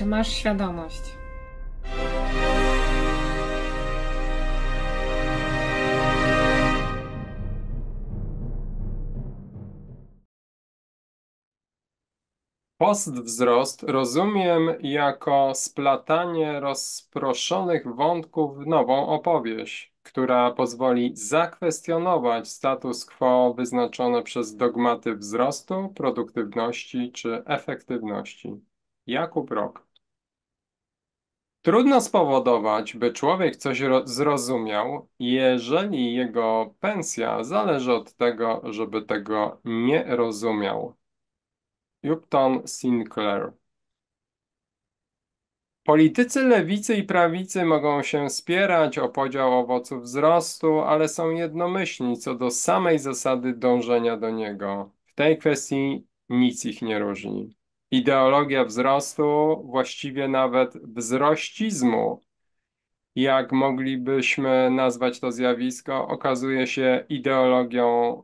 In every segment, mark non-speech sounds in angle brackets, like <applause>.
Czy masz świadomość? Postwzrost rozumiem jako splatanie rozproszonych wątków w nową opowieść, która pozwoli zakwestionować status quo wyznaczone przez dogmaty wzrostu, produktywności czy efektywności. Jakub Rok. Trudno spowodować, by człowiek coś zrozumiał, jeżeli jego pensja zależy od tego, żeby tego nie rozumiał. Upton Sinclair. Politycy lewicy i prawicy mogą się spierać o podział owoców wzrostu, ale są jednomyślni co do samej zasady dążenia do niego. W tej kwestii nic ich nie różni ideologia wzrostu, właściwie nawet wzrościzmu, jak moglibyśmy nazwać to zjawisko, okazuje się ideologią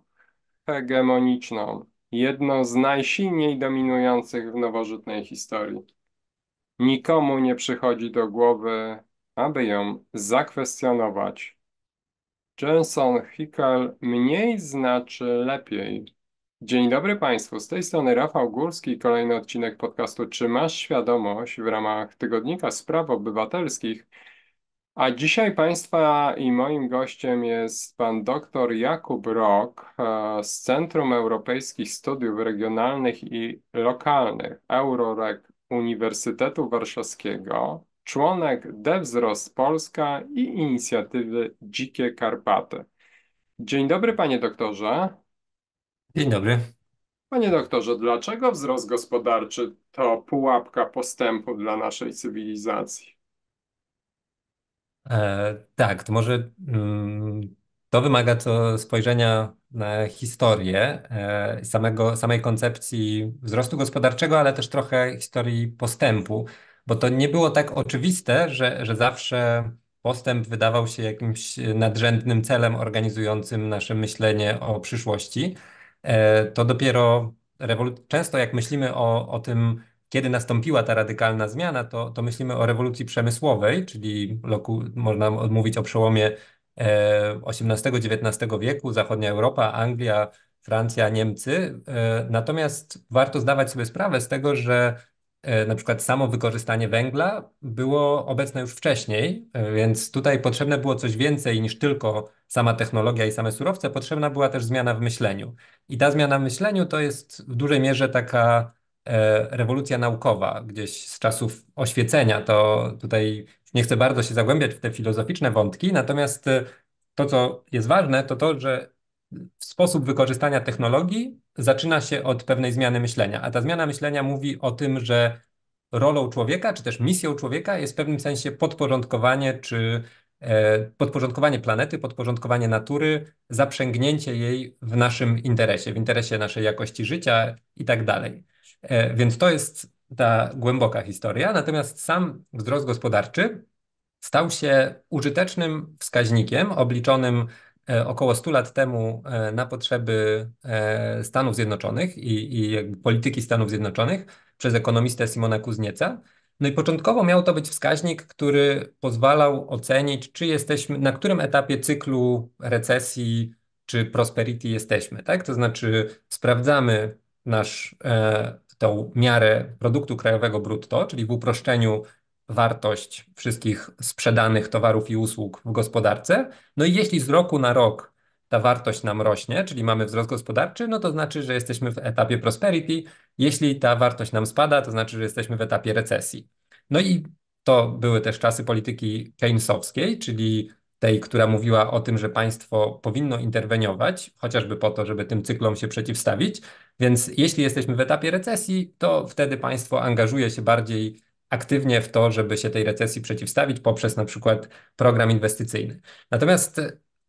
hegemoniczną, jedną z najsilniej dominujących w nowożytnej historii. Nikomu nie przychodzi do głowy, aby ją zakwestionować. Jenson Hickel mniej znaczy lepiej. Dzień dobry Państwu, z tej strony Rafał Górski, kolejny odcinek podcastu Czy masz świadomość w ramach Tygodnika Spraw Obywatelskich. A dzisiaj Państwa i moim gościem jest pan dr Jakub Rok e, z Centrum Europejskich Studiów Regionalnych i Lokalnych Euroreg Uniwersytetu Warszawskiego, członek Dewzrost Polska i inicjatywy Dzikie Karpaty. Dzień dobry panie doktorze. Dzień dobry. Panie doktorze, dlaczego wzrost gospodarczy to pułapka postępu dla naszej cywilizacji? E, tak, to może mm, to wymaga to spojrzenia na historię e, samego, samej koncepcji wzrostu gospodarczego, ale też trochę historii postępu, bo to nie było tak oczywiste, że, że zawsze postęp wydawał się jakimś nadrzędnym celem organizującym nasze myślenie o przyszłości. E, to dopiero często jak myślimy o, o tym, kiedy nastąpiła ta radykalna zmiana, to, to myślimy o rewolucji przemysłowej, czyli loku, można mówić o przełomie XVIII-XIX e, wieku, zachodnia Europa, Anglia, Francja, Niemcy. E, natomiast warto zdawać sobie sprawę z tego, że E, na przykład samo wykorzystanie węgla było obecne już wcześniej, e, więc tutaj potrzebne było coś więcej niż tylko sama technologia i same surowce, potrzebna była też zmiana w myśleniu. I ta zmiana w myśleniu to jest w dużej mierze taka e, rewolucja naukowa, gdzieś z czasów oświecenia. To tutaj nie chcę bardzo się zagłębiać w te filozoficzne wątki, natomiast to, co jest ważne, to to, że sposób wykorzystania technologii zaczyna się od pewnej zmiany myślenia, a ta zmiana myślenia mówi o tym, że rolą człowieka, czy też misją człowieka jest w pewnym sensie podporządkowanie czy e, podporządkowanie planety, podporządkowanie natury, zaprzęgnięcie jej w naszym interesie, w interesie naszej jakości życia i tak dalej. E, więc to jest ta głęboka historia. Natomiast sam wzrost gospodarczy stał się użytecznym wskaźnikiem obliczonym E, około 100 lat temu e, na potrzeby e, Stanów Zjednoczonych i, i polityki Stanów Zjednoczonych przez ekonomistę Simona Kuznieca. No i początkowo miał to być wskaźnik, który pozwalał ocenić, czy jesteśmy, na którym etapie cyklu recesji czy prosperity jesteśmy, tak? To znaczy sprawdzamy nasz, e, tą miarę produktu krajowego brutto, czyli w uproszczeniu wartość wszystkich sprzedanych towarów i usług w gospodarce. No i jeśli z roku na rok ta wartość nam rośnie, czyli mamy wzrost gospodarczy, no to znaczy, że jesteśmy w etapie prosperity. Jeśli ta wartość nam spada, to znaczy, że jesteśmy w etapie recesji. No i to były też czasy polityki Keynesowskiej, czyli tej, która mówiła o tym, że państwo powinno interweniować, chociażby po to, żeby tym cyklom się przeciwstawić. Więc jeśli jesteśmy w etapie recesji, to wtedy państwo angażuje się bardziej aktywnie w to, żeby się tej recesji przeciwstawić poprzez na przykład program inwestycyjny. Natomiast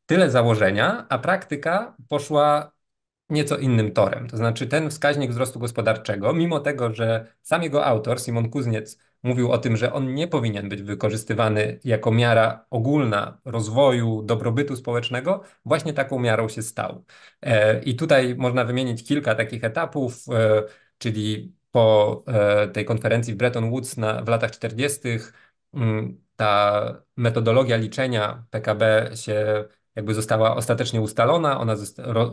tyle założenia, a praktyka poszła nieco innym torem. To znaczy ten wskaźnik wzrostu gospodarczego, mimo tego, że sam jego autor, Simon Kuzniec, mówił o tym, że on nie powinien być wykorzystywany jako miara ogólna rozwoju, dobrobytu społecznego, właśnie taką miarą się stał. E, I tutaj można wymienić kilka takich etapów, e, czyli po e, tej konferencji w Bretton Woods na, w latach 40. Mm, ta metodologia liczenia PKB się jakby została ostatecznie ustalona, ona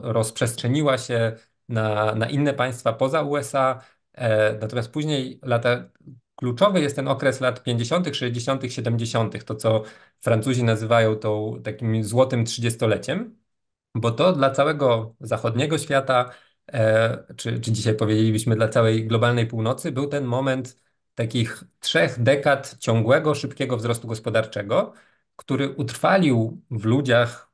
rozprzestrzeniła się na, na inne państwa poza USA. E, natomiast później lata, kluczowy jest ten okres lat 50., 60., 70., to co Francuzi nazywają tą takim złotym trzydziestoleciem, bo to dla całego zachodniego świata E, czy, czy dzisiaj powiedzielibyśmy dla całej globalnej północy, był ten moment takich trzech dekad ciągłego, szybkiego wzrostu gospodarczego, który utrwalił w ludziach,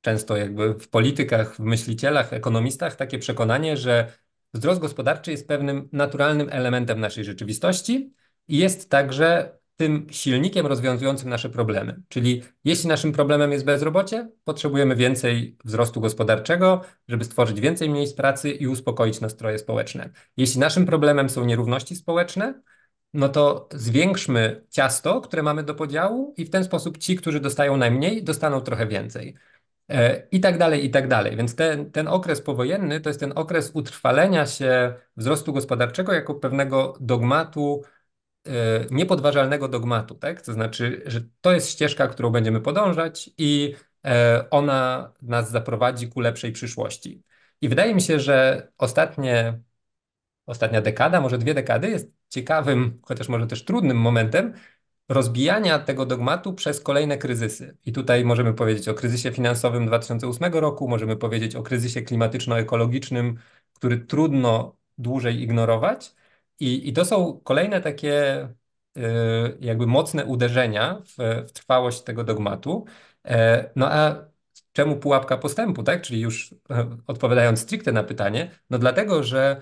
często jakby w politykach, w myślicielach, ekonomistach takie przekonanie, że wzrost gospodarczy jest pewnym naturalnym elementem naszej rzeczywistości i jest także tym silnikiem rozwiązującym nasze problemy. Czyli jeśli naszym problemem jest bezrobocie, potrzebujemy więcej wzrostu gospodarczego, żeby stworzyć więcej miejsc pracy i uspokoić nastroje społeczne. Jeśli naszym problemem są nierówności społeczne, no to zwiększmy ciasto, które mamy do podziału, i w ten sposób ci, którzy dostają najmniej, dostaną trochę więcej. E, I tak dalej, i tak dalej. Więc ten, ten okres powojenny to jest ten okres utrwalenia się wzrostu gospodarczego jako pewnego dogmatu E, niepodważalnego dogmatu, tak? To znaczy, że to jest ścieżka, którą będziemy podążać i e, ona nas zaprowadzi ku lepszej przyszłości. I wydaje mi się, że ostatnie, ostatnia dekada, może dwie dekady, jest ciekawym, chociaż może też trudnym momentem rozbijania tego dogmatu przez kolejne kryzysy. I tutaj możemy powiedzieć o kryzysie finansowym 2008 roku, możemy powiedzieć o kryzysie klimatyczno-ekologicznym, który trudno dłużej ignorować. I, I to są kolejne takie y, jakby mocne uderzenia w, w trwałość tego dogmatu. E, no a czemu pułapka postępu, tak? Czyli już e, odpowiadając stricte na pytanie, no dlatego, że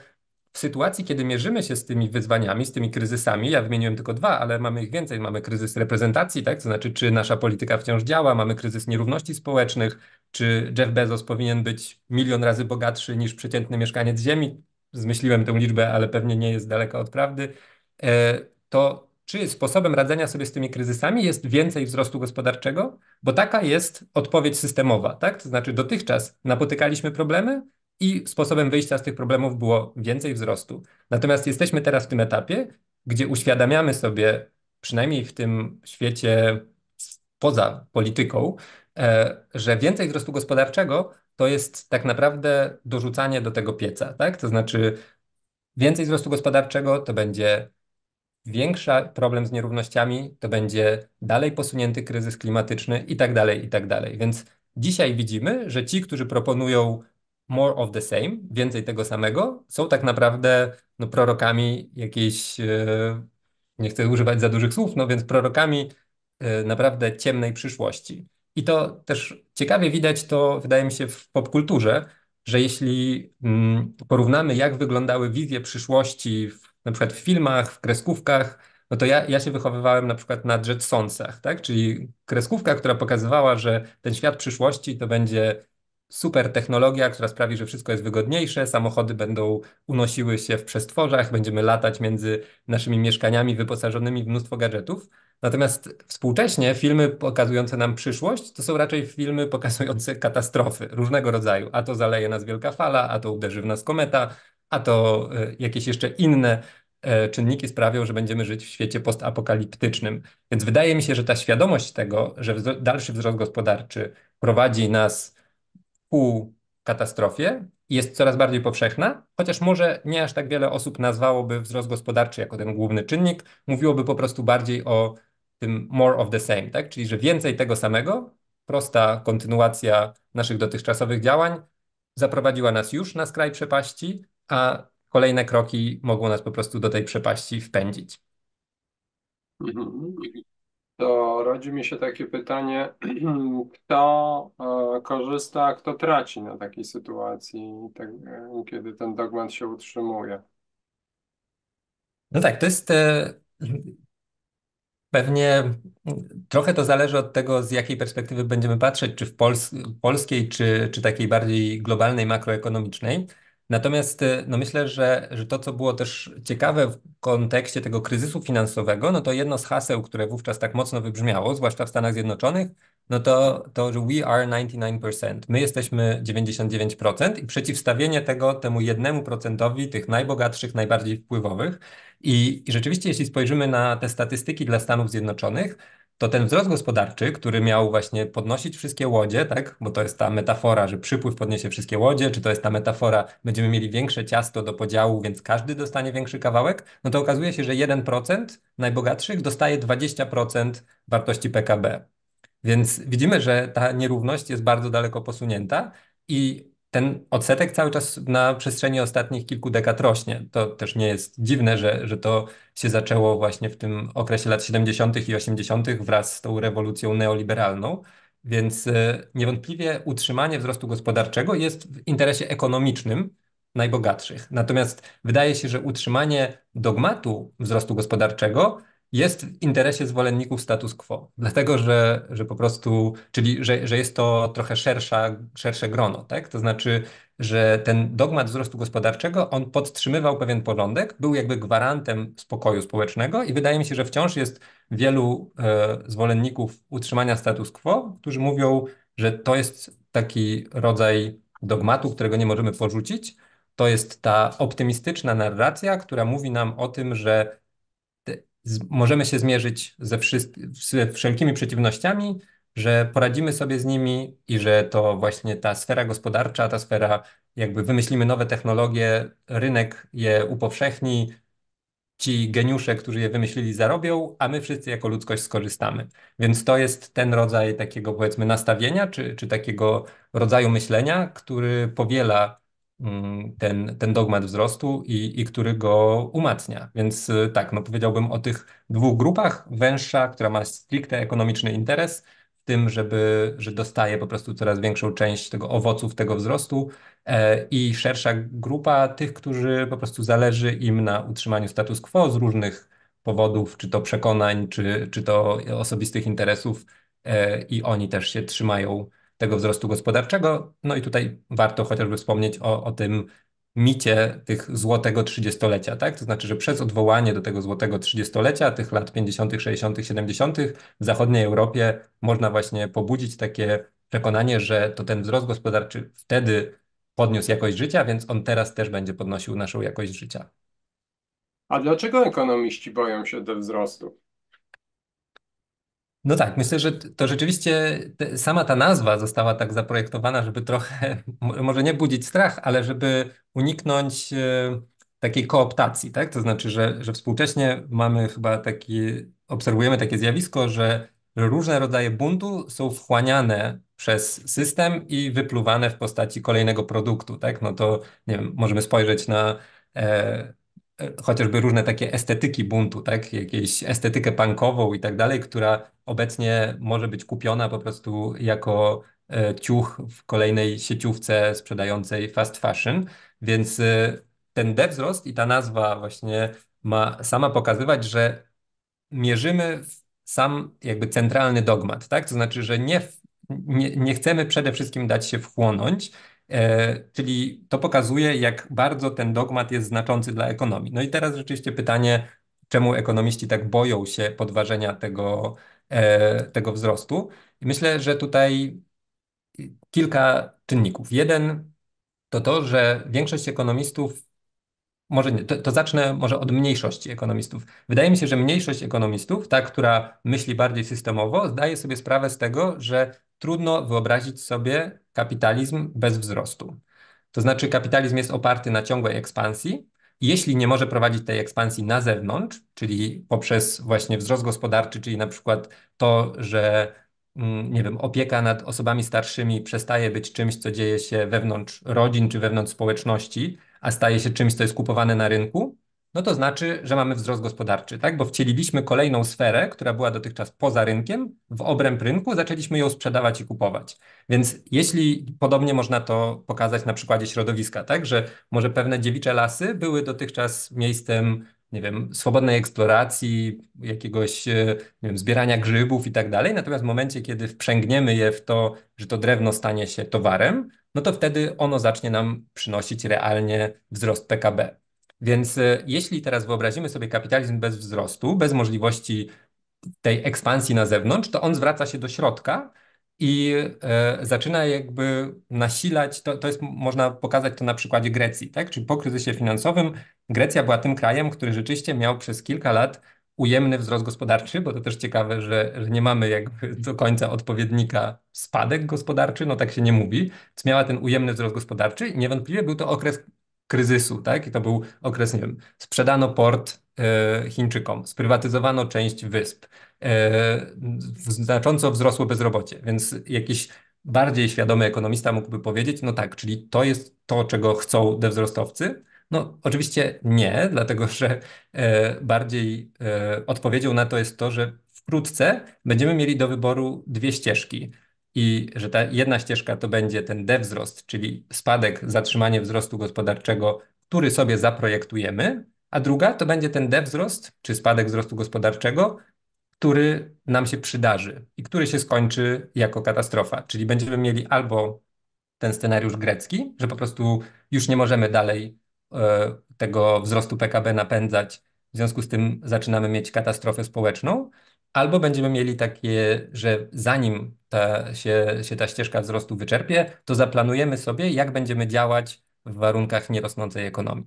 w sytuacji, kiedy mierzymy się z tymi wyzwaniami, z tymi kryzysami, ja wymieniłem tylko dwa, ale mamy ich więcej. Mamy kryzys reprezentacji, tak? to znaczy, czy nasza polityka wciąż działa, mamy kryzys nierówności społecznych, czy Jeff Bezos powinien być milion razy bogatszy niż przeciętny mieszkaniec Ziemi, zmyśliłem tę liczbę, ale pewnie nie jest daleka od prawdy, e, to czy sposobem radzenia sobie z tymi kryzysami jest więcej wzrostu gospodarczego? Bo taka jest odpowiedź systemowa, tak? To znaczy dotychczas napotykaliśmy problemy i sposobem wyjścia z tych problemów było więcej wzrostu. Natomiast jesteśmy teraz w tym etapie, gdzie uświadamiamy sobie, przynajmniej w tym świecie poza polityką, e, że więcej wzrostu gospodarczego to jest tak naprawdę dorzucanie do tego pieca, tak? To znaczy więcej wzrostu gospodarczego to będzie większa problem z nierównościami, to będzie dalej posunięty kryzys klimatyczny i tak dalej, i tak dalej. Więc dzisiaj widzimy, że ci, którzy proponują more of the same, więcej tego samego, są tak naprawdę no, prorokami jakiejś, e, nie chcę używać za dużych słów, no więc prorokami e, naprawdę ciemnej przyszłości. I to też ciekawie widać to, wydaje mi się, w popkulturze, że jeśli mm, porównamy, jak wyglądały wizje przyszłości, w, na przykład w filmach, w kreskówkach, no to ja, ja się wychowywałem na przykład na Jetsonsach, tak? czyli kreskówka, która pokazywała, że ten świat przyszłości to będzie super technologia, która sprawi, że wszystko jest wygodniejsze, samochody będą unosiły się w przestworzach, będziemy latać między naszymi mieszkaniami wyposażonymi w mnóstwo gadżetów. Natomiast współcześnie filmy pokazujące nam przyszłość to są raczej filmy pokazujące katastrofy różnego rodzaju. A to zaleje nas wielka fala, a to uderzy w nas kometa, a to e, jakieś jeszcze inne e, czynniki sprawią, że będziemy żyć w świecie postapokaliptycznym. Więc wydaje mi się, że ta świadomość tego, że dalszy wzrost gospodarczy prowadzi nas ku katastrofie, jest coraz bardziej powszechna, chociaż może nie aż tak wiele osób nazwałoby wzrost gospodarczy jako ten główny czynnik, mówiłoby po prostu bardziej o tym more of the same, tak? Czyli że więcej tego samego, prosta kontynuacja naszych dotychczasowych działań zaprowadziła nas już na skraj przepaści, a kolejne kroki mogą nas po prostu do tej przepaści wpędzić. Mhm. To rodzi mi się takie pytanie, <clears throat> kto e, korzysta, a kto traci na takiej sytuacji, tak, e, kiedy ten dogmat się utrzymuje? No tak, to jest e, Pewnie trochę to zależy od tego, z jakiej perspektywy będziemy patrzeć, czy w pols polskiej, czy, czy takiej bardziej globalnej, makroekonomicznej. Natomiast no myślę, że, że to, co było też ciekawe w kontekście tego kryzysu finansowego, no to jedno z haseł, które wówczas tak mocno wybrzmiało, zwłaszcza w Stanach Zjednoczonych, no to, to że we are 99%, my jesteśmy 99% i przeciwstawienie tego temu jednemu procentowi tych najbogatszych, najbardziej wpływowych, i, I rzeczywiście, jeśli spojrzymy na te statystyki dla Stanów Zjednoczonych, to ten wzrost gospodarczy, który miał właśnie podnosić wszystkie łodzie, tak? bo to jest ta metafora, że przypływ podniesie wszystkie łodzie, czy to jest ta metafora, będziemy mieli większe ciasto do podziału, więc każdy dostanie większy kawałek, no to okazuje się, że 1% najbogatszych dostaje 20% wartości PKB. Więc widzimy, że ta nierówność jest bardzo daleko posunięta i ten odsetek cały czas na przestrzeni ostatnich kilku dekad rośnie. To też nie jest dziwne, że, że to się zaczęło właśnie w tym okresie lat 70. i 80. wraz z tą rewolucją neoliberalną. Więc e, niewątpliwie utrzymanie wzrostu gospodarczego jest w interesie ekonomicznym najbogatszych. Natomiast wydaje się, że utrzymanie dogmatu wzrostu gospodarczego jest w interesie zwolenników status quo, dlatego że, że po prostu, czyli że, że jest to trochę szersza, szersze grono, tak? To znaczy, że ten dogmat wzrostu gospodarczego, on podtrzymywał pewien porządek, był jakby gwarantem spokoju społecznego i wydaje mi się, że wciąż jest wielu e, zwolenników utrzymania status quo, którzy mówią, że to jest taki rodzaj dogmatu, którego nie możemy porzucić. To jest ta optymistyczna narracja, która mówi nam o tym, że możemy się zmierzyć ze, ze wszelkimi przeciwnościami, że poradzimy sobie z nimi i że to właśnie ta sfera gospodarcza, ta sfera, jakby wymyślimy nowe technologie, rynek je upowszechni, ci geniusze, którzy je wymyślili, zarobią, a my wszyscy jako ludzkość skorzystamy. Więc to jest ten rodzaj takiego, powiedzmy, nastawienia, czy, czy takiego rodzaju myślenia, który powiela Mm, ten, ten dogmat wzrostu i, i który go umacnia. Więc y, tak, no powiedziałbym o tych dwóch grupach. Węższa, która ma stricte ekonomiczny interes w tym, żeby, że dostaje po prostu coraz większą część tego owoców tego wzrostu e, i szersza grupa tych, którzy po prostu zależy im na utrzymaniu status quo z różnych powodów, czy to przekonań, czy, czy to osobistych interesów e, i oni też się trzymają tego wzrostu gospodarczego. No i tutaj warto chociażby wspomnieć o, o tym micie tych złotego trzydziestolecia, tak? To znaczy, że przez odwołanie do tego złotego trzydziestolecia, tych lat 50., 60., 70., w zachodniej Europie można właśnie pobudzić takie przekonanie, że to ten wzrost gospodarczy wtedy podniósł jakość życia, więc on teraz też będzie podnosił naszą jakość życia. A dlaczego ekonomiści boją się do wzrostu? No tak, myślę, że to rzeczywiście te, sama ta nazwa została tak zaprojektowana, żeby trochę, <laughs> może nie budzić strach, ale żeby uniknąć e, takiej kooptacji, tak? To znaczy, że, że współcześnie mamy chyba taki, obserwujemy takie zjawisko, że różne rodzaje buntu są wchłaniane przez system i wypluwane w postaci kolejnego produktu, tak? No to, nie wiem, możemy spojrzeć na e, chociażby różne takie estetyki buntu, tak? Jakieś estetykę punkową i tak dalej, która obecnie może być kupiona po prostu jako e, ciuch w kolejnej sieciówce sprzedającej fast fashion, więc e, ten dewzrost i ta nazwa właśnie ma sama pokazywać, że mierzymy sam jakby centralny dogmat, tak? To znaczy, że nie, nie, nie chcemy przede wszystkim dać się wchłonąć, E, czyli to pokazuje, jak bardzo ten dogmat jest znaczący dla ekonomii. No i teraz rzeczywiście pytanie, czemu ekonomiści tak boją się podważenia tego, e, tego wzrostu. myślę, że tutaj kilka czynników. Jeden to to, że większość ekonomistów, może nie, to, to, zacznę może od mniejszości ekonomistów. Wydaje mi się, że mniejszość ekonomistów, ta, która myśli bardziej systemowo, zdaje sobie sprawę z tego, że trudno wyobrazić sobie kapitalizm bez wzrostu. To znaczy, kapitalizm jest oparty na ciągłej ekspansji. Jeśli nie może prowadzić tej ekspansji na zewnątrz, czyli poprzez właśnie wzrost gospodarczy, czyli na przykład to, że mm, nie wiem, opieka nad osobami starszymi przestaje być czymś, co dzieje się wewnątrz rodzin czy wewnątrz społeczności, a staje się czymś, co jest kupowane na rynku, no to znaczy, że mamy wzrost gospodarczy, tak? Bo wcieliliśmy kolejną sferę, która była dotychczas poza rynkiem, w obręb rynku, zaczęliśmy ją sprzedawać i kupować. Więc jeśli podobnie można to pokazać na przykładzie środowiska, tak? Że może pewne dziewicze lasy były dotychczas miejscem nie wiem, swobodnej eksploracji, jakiegoś e, wiem, zbierania grzybów i tak dalej. Natomiast w momencie, kiedy wprzęgniemy je w to, że to drewno stanie się towarem, no to wtedy ono zacznie nam przynosić realnie wzrost PKB. Więc e, jeśli teraz wyobrazimy sobie kapitalizm bez wzrostu, bez możliwości tej ekspansji na zewnątrz, to on zwraca się do środka i e, zaczyna jakby nasilać, to, to jest, można pokazać to na przykładzie Grecji, tak? Czyli po kryzysie finansowym Grecja była tym krajem, który rzeczywiście miał przez kilka lat ujemny wzrost gospodarczy, bo to też ciekawe, że, że nie mamy jakby do końca odpowiednika spadek gospodarczy, no tak się nie mówi, więc miała ten ujemny wzrost gospodarczy i niewątpliwie był to okres kryzysu, tak? I to był okres, nie wiem, sprzedano port e, Chińczykom, sprywatyzowano część wysp, e, znacząco wzrosło bezrobocie, więc jakiś bardziej świadomy ekonomista mógłby powiedzieć, no tak, czyli to jest to, czego chcą dewzrostowcy, no, oczywiście nie, dlatego że e, bardziej e, odpowiedzią na to jest to, że wkrótce będziemy mieli do wyboru dwie ścieżki i że ta jedna ścieżka to będzie ten dewzrost, czyli spadek, zatrzymanie wzrostu gospodarczego, który sobie zaprojektujemy, a druga to będzie ten dewzrost, czy spadek wzrostu gospodarczego, który nam się przydarzy i który się skończy jako katastrofa. Czyli będziemy mieli albo ten scenariusz grecki, że po prostu już nie możemy dalej y, tego wzrostu PKB napędzać, w związku z tym zaczynamy mieć katastrofę społeczną, albo będziemy mieli takie, że zanim ta, się, się ta ścieżka wzrostu wyczerpie, to zaplanujemy sobie, jak będziemy działać w warunkach nierosnącej ekonomii.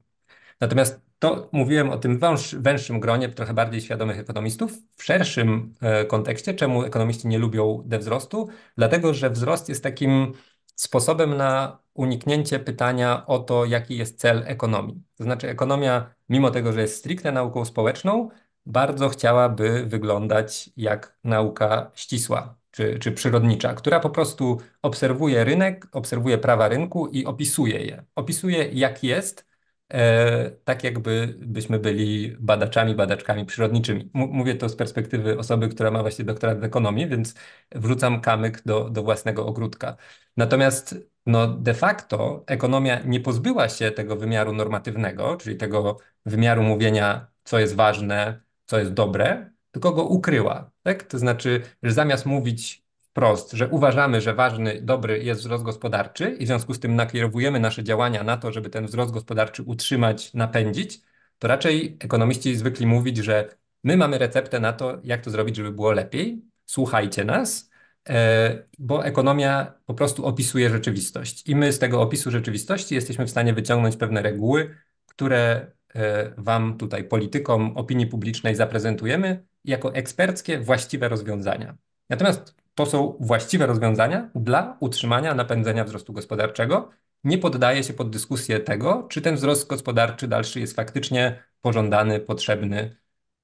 Natomiast to mówiłem o tym węższym gronie, trochę bardziej świadomych ekonomistów. W szerszym e, kontekście, czemu ekonomiści nie lubią dewzrostu? Dlatego, że wzrost jest takim sposobem na uniknięcie pytania o to, jaki jest cel ekonomii. To znaczy, ekonomia, mimo tego, że jest stricte nauką społeczną, bardzo chciałaby wyglądać jak nauka ścisła, czy, czy przyrodnicza, która po prostu obserwuje rynek, obserwuje prawa rynku i opisuje je. Opisuje, jak jest, e, tak jakby byśmy byli badaczami, badaczkami przyrodniczymi. M mówię to z perspektywy osoby, która ma właśnie doktorat w ekonomii, więc wrzucam kamyk do, do własnego ogródka. Natomiast no, de facto ekonomia nie pozbyła się tego wymiaru normatywnego, czyli tego wymiaru mówienia, co jest ważne, co jest dobre, tylko go ukryła. Tak? To znaczy, że zamiast mówić wprost, że uważamy, że ważny, dobry jest wzrost gospodarczy i w związku z tym nakierowujemy nasze działania na to, żeby ten wzrost gospodarczy utrzymać, napędzić, to raczej ekonomiści zwykli mówić, że my mamy receptę na to, jak to zrobić, żeby było lepiej, słuchajcie nas, e, bo ekonomia po prostu opisuje rzeczywistość i my z tego opisu rzeczywistości jesteśmy w stanie wyciągnąć pewne reguły, które E, wam tutaj, politykom, opinii publicznej zaprezentujemy jako eksperckie właściwe rozwiązania. Natomiast to są właściwe rozwiązania dla utrzymania napędzenia wzrostu gospodarczego. Nie poddaje się pod dyskusję tego, czy ten wzrost gospodarczy dalszy jest faktycznie pożądany, potrzebny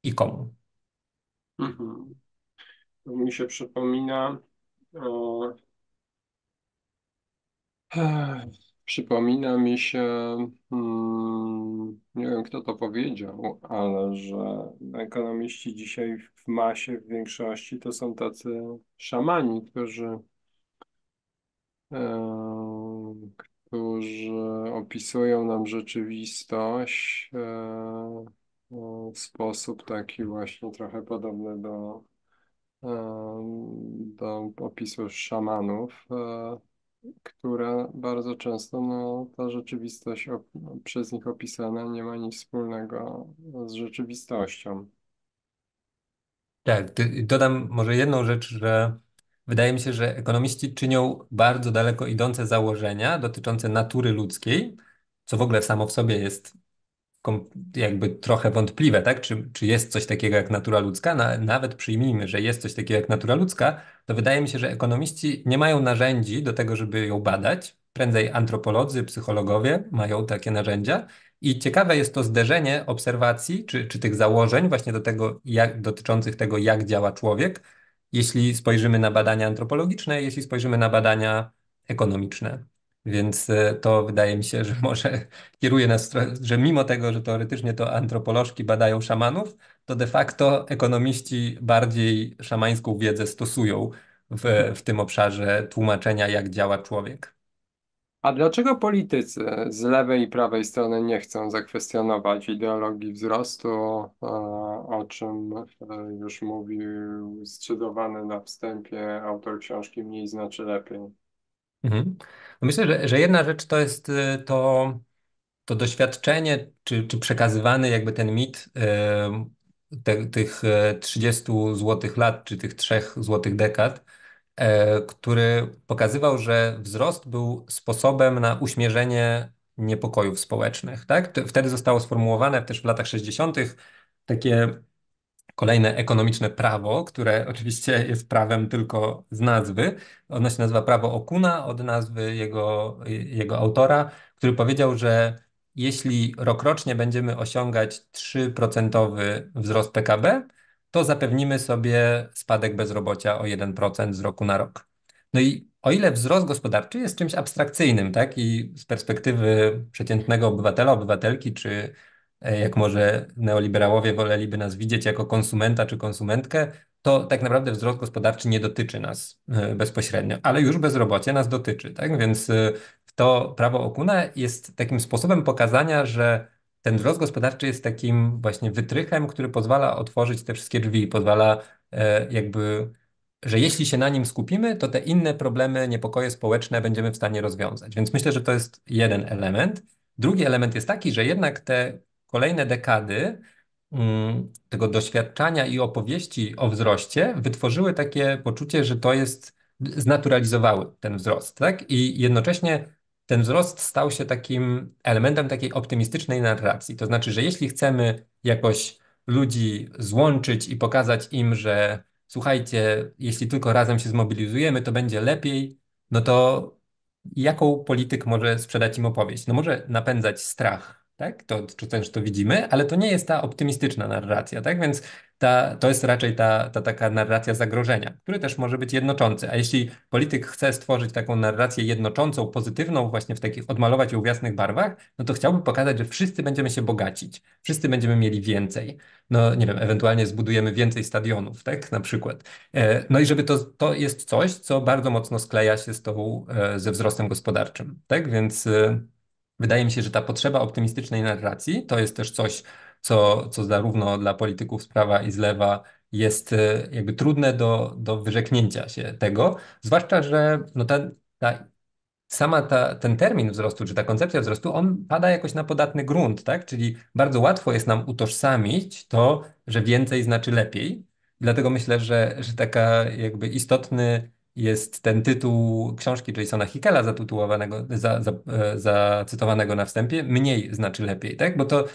i komu. Mhm. Mi się przypomina. O... E, Przypomina mi się, hmm, nie wiem kto to powiedział, ale że ekonomiści dzisiaj w masie, w większości to są tacy szamani, którzy, e, którzy opisują nam rzeczywistość e, w sposób taki właśnie trochę podobny do, e, do opisów szamanów. E, która bardzo często no, ta rzeczywistość przez nich opisana nie ma nic wspólnego z rzeczywistością. Tak, dodam może jedną rzecz, że wydaje mi się, że ekonomiści czynią bardzo daleko idące założenia dotyczące natury ludzkiej, co w ogóle samo w sobie jest jakby trochę wątpliwe, tak? Czy, czy jest coś takiego jak natura ludzka? Na, nawet przyjmijmy, że jest coś takiego jak natura ludzka, to wydaje mi się, że ekonomiści nie mają narzędzi do tego, żeby ją badać. Prędzej antropolodzy, psychologowie mają takie narzędzia. I ciekawe jest to zderzenie obserwacji czy, czy tych założeń właśnie do tego, jak, dotyczących tego, jak działa człowiek, jeśli spojrzymy na badania antropologiczne, jeśli spojrzymy na badania ekonomiczne. Więc e, to wydaje mi się, że <laughs> może kieruje nas, że mimo tego, że teoretycznie to antropolożki badają szamanów, to de facto ekonomiści bardziej szamańską wiedzę stosują w, w tym obszarze tłumaczenia, jak działa człowiek. A dlaczego politycy z lewej i prawej strony nie chcą zakwestionować ideologii wzrostu, o czym e, już mówił skrzyżowany na wstępie autor książki Mniej znaczy lepiej? Mhm. No myślę, że, że jedna rzecz to jest y, to, to doświadczenie, czy, czy przekazywany jakby ten mit y, te, tych 30 y, złotych lat, czy tych trzech złotych dekad, który pokazywał, że wzrost był sposobem na uśmierzenie niepokojów społecznych. Tak? Wtedy zostało sformułowane też w latach 60. takie kolejne ekonomiczne prawo, które oczywiście jest prawem tylko z nazwy. Ono się nazywa prawo Okuna od nazwy jego, jego autora, który powiedział, że jeśli rokrocznie będziemy osiągać 3% wzrost PKB, to zapewnimy sobie spadek bezrobocia o 1% z roku na rok. No i o ile wzrost gospodarczy jest czymś abstrakcyjnym, tak, i z perspektywy przeciętnego obywatela, obywatelki czy E, jak może neoliberałowie woleliby nas widzieć jako konsumenta czy konsumentkę, to tak naprawdę wzrost gospodarczy nie dotyczy nas e, bezpośrednio, ale już bezrobocie nas dotyczy. Tak? Więc e, to prawo Okuna jest takim sposobem pokazania, że ten wzrost gospodarczy jest takim właśnie wytrychem, który pozwala otworzyć te wszystkie drzwi, pozwala jakby, że jeśli się na nim skupimy, to te inne problemy, niepokoje społeczne będziemy w stanie rozwiązać. Więc myślę, że to jest jeden element. Drugi element jest taki, że jednak te kolejne dekady mm, tego doświadczania i opowieści o wzroście wytworzyły takie poczucie, że to jest, znaturalizowały ten wzrost, tak? I jednocześnie ten wzrost stał się takim elementem takiej optymistycznej narracji. To znaczy, że jeśli chcemy jakoś ludzi złączyć i pokazać im, że słuchajcie, jeśli tylko razem się zmobilizujemy, to będzie lepiej, no to jaką polityk może sprzedać im opowieść? No może napędzać strach, tak? To, to też to widzimy, ale to nie jest ta optymistyczna narracja, tak? Więc ta, to jest raczej ta, ta taka narracja zagrożenia, który też może być jednoczący. A jeśli polityk chce stworzyć taką narrację jednoczącą, pozytywną, właśnie w takich, odmalować ją w jasnych barwach, no to chciałby pokazać, że wszyscy będziemy się bogacić, wszyscy będziemy mieli więcej. No nie wiem, ewentualnie zbudujemy więcej stadionów, tak? Na przykład. E, no i żeby to, to jest coś, co bardzo mocno skleja się z tą, e, ze wzrostem gospodarczym, tak? Więc e, Wydaje mi się, że ta potrzeba optymistycznej narracji to jest też coś, co, co zarówno dla polityków z prawa i z lewa jest e, jakby trudne do, do wyrzeknięcia się tego, zwłaszcza, że no ta, ta sama ta, ten termin wzrostu, czy ta koncepcja wzrostu, on pada jakoś na podatny grunt, tak? Czyli bardzo łatwo jest nam utożsamić to, że więcej znaczy lepiej. Dlatego myślę, że, że taka jakby istotny jest ten tytuł książki Jasona Hickela zatytułowanego, za, za, e, zacytowanego na wstępie, mniej znaczy lepiej, tak? Bo to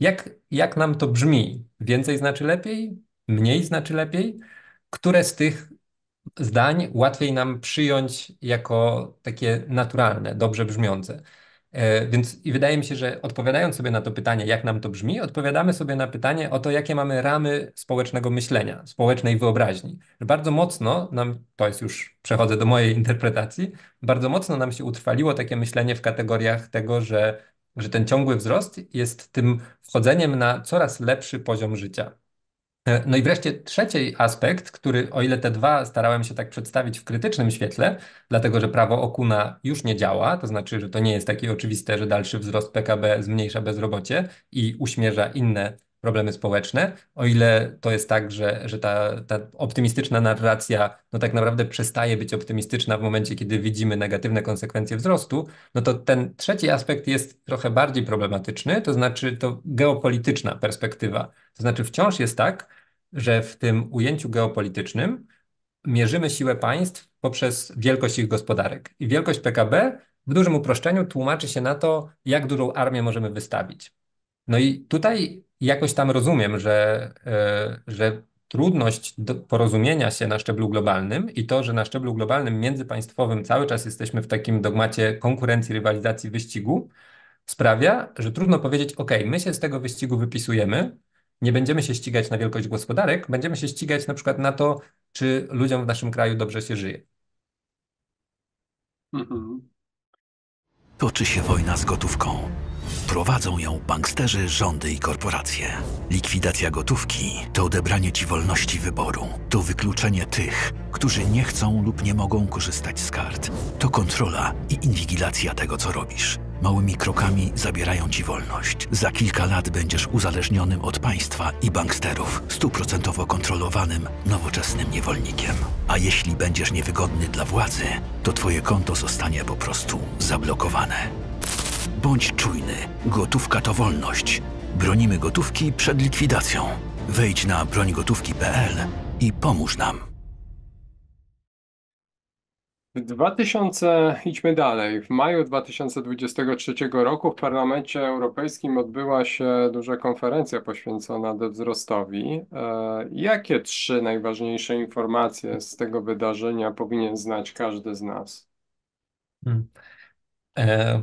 jak, jak nam to brzmi? Więcej znaczy lepiej? Mniej znaczy lepiej? Które z tych zdań łatwiej nam przyjąć jako takie naturalne, dobrze brzmiące? E, więc i wydaje mi się, że odpowiadając sobie na to pytanie, jak nam to brzmi, odpowiadamy sobie na pytanie o to, jakie mamy ramy społecznego myślenia, społecznej wyobraźni. Że bardzo mocno nam, to jest już, przechodzę do mojej interpretacji, bardzo mocno nam się utrwaliło takie myślenie w kategoriach tego, że, że ten ciągły wzrost jest tym wchodzeniem na coraz lepszy poziom życia. E, no i wreszcie trzeci aspekt, który o ile te dwa starałem się tak przedstawić w krytycznym świetle, dlatego że prawo okuna już nie działa, to znaczy, że to nie jest takie oczywiste, że dalszy wzrost PKB zmniejsza bezrobocie i uśmierza inne problemy społeczne, o ile to jest tak, że, że ta, ta optymistyczna narracja no tak naprawdę przestaje być optymistyczna w momencie, kiedy widzimy negatywne konsekwencje wzrostu, no to ten trzeci aspekt jest trochę bardziej problematyczny, to znaczy to geopolityczna perspektywa. To znaczy wciąż jest tak, że w tym ujęciu geopolitycznym mierzymy siłę państw poprzez wielkość ich gospodarek. I wielkość PKB w dużym uproszczeniu tłumaczy się na to, jak dużą armię możemy wystawić. No i tutaj i jakoś tam rozumiem, że, e, że trudność porozumienia się na szczeblu globalnym i to, że na szczeblu globalnym międzypaństwowym cały czas jesteśmy w takim dogmacie konkurencji, rywalizacji, wyścigu, sprawia, że trudno powiedzieć: OK, my się z tego wyścigu wypisujemy, nie będziemy się ścigać na wielkość gospodarek, będziemy się ścigać na przykład na to, czy ludziom w naszym kraju dobrze się żyje. Mhm. Toczy się wojna z gotówką. Prowadzą ją banksterzy, rządy i korporacje. Likwidacja gotówki to odebranie ci wolności wyboru, to wykluczenie tych, którzy nie chcą lub nie mogą korzystać z kart. To kontrola i inwigilacja tego, co robisz. Małymi krokami zabierają ci wolność. Za kilka lat będziesz uzależnionym od państwa i banksterów, stuprocentowo kontrolowanym nowoczesnym niewolnikiem. A jeśli będziesz niewygodny dla władzy, to twoje konto zostanie po prostu zablokowane. Bądź czujny. Gotówka to wolność. Bronimy gotówki przed likwidacją. Wejdź na brońgotówki.pl i pomóż nam. 2000, idźmy dalej. W maju 2023 roku w Parlamencie Europejskim odbyła się duża konferencja poświęcona wzrostowi. E, jakie trzy najważniejsze informacje z tego wydarzenia powinien znać każdy z nas? Hmm. E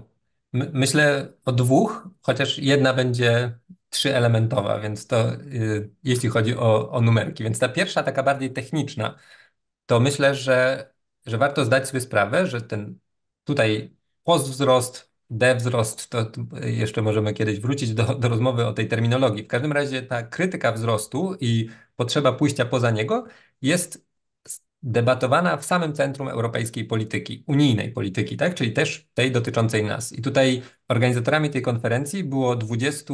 myślę o dwóch, chociaż jedna będzie trzyelementowa, więc to y, jeśli chodzi o, o numerki. Więc ta pierwsza, taka bardziej techniczna, to myślę, że, że warto zdać sobie sprawę, że ten tutaj postwzrost, dewzrost, to jeszcze możemy kiedyś wrócić do, do rozmowy o tej terminologii. W każdym razie ta krytyka wzrostu i potrzeba pójścia poza niego jest debatowana w samym centrum europejskiej polityki, unijnej polityki, tak? czyli też tej dotyczącej nas. I tutaj organizatorami tej konferencji było 20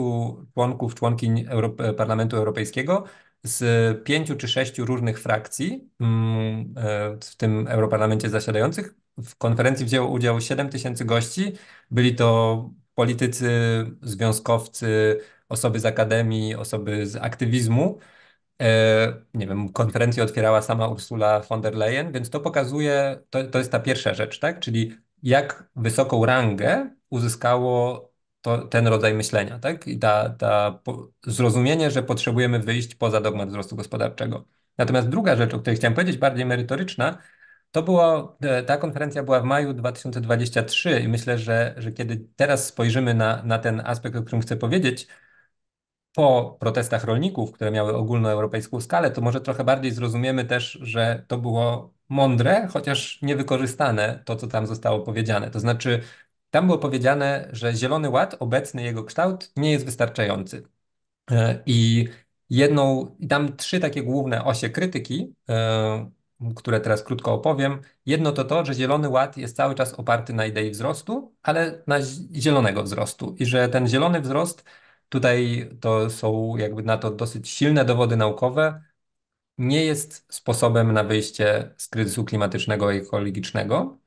członków, członkiń Euro Parlamentu Europejskiego z pięciu czy sześciu różnych frakcji, mm, e, w tym Europarlamencie zasiadających. W konferencji wzięło udział 7 tysięcy gości. Byli to politycy, związkowcy, osoby z akademii, osoby z aktywizmu. E, nie wiem, konferencję otwierała sama Ursula von der Leyen, więc to pokazuje, to, to jest ta pierwsza rzecz, tak? Czyli jak wysoką rangę uzyskało to, ten rodzaj myślenia, tak? I ta, ta po, zrozumienie, że potrzebujemy wyjść poza dogmat wzrostu gospodarczego. Natomiast druga rzecz, o której chciałem powiedzieć, bardziej merytoryczna, to było, e, ta konferencja była w maju 2023 i myślę, że, że kiedy teraz spojrzymy na, na ten aspekt, o którym chcę powiedzieć, po protestach rolników, które miały ogólnoeuropejską skalę, to może trochę bardziej zrozumiemy też, że to było mądre, chociaż niewykorzystane to, co tam zostało powiedziane. To znaczy, tam było powiedziane, że Zielony Ład, obecny jego kształt, nie jest wystarczający. E, I jedną, tam trzy takie główne osie krytyki, e, które teraz krótko opowiem. Jedno to to, że Zielony Ład jest cały czas oparty na idei wzrostu, ale na zielonego wzrostu i że ten zielony wzrost Tutaj to są jakby na to dosyć silne dowody naukowe. Nie jest sposobem na wyjście z kryzysu klimatycznego i ekologicznego.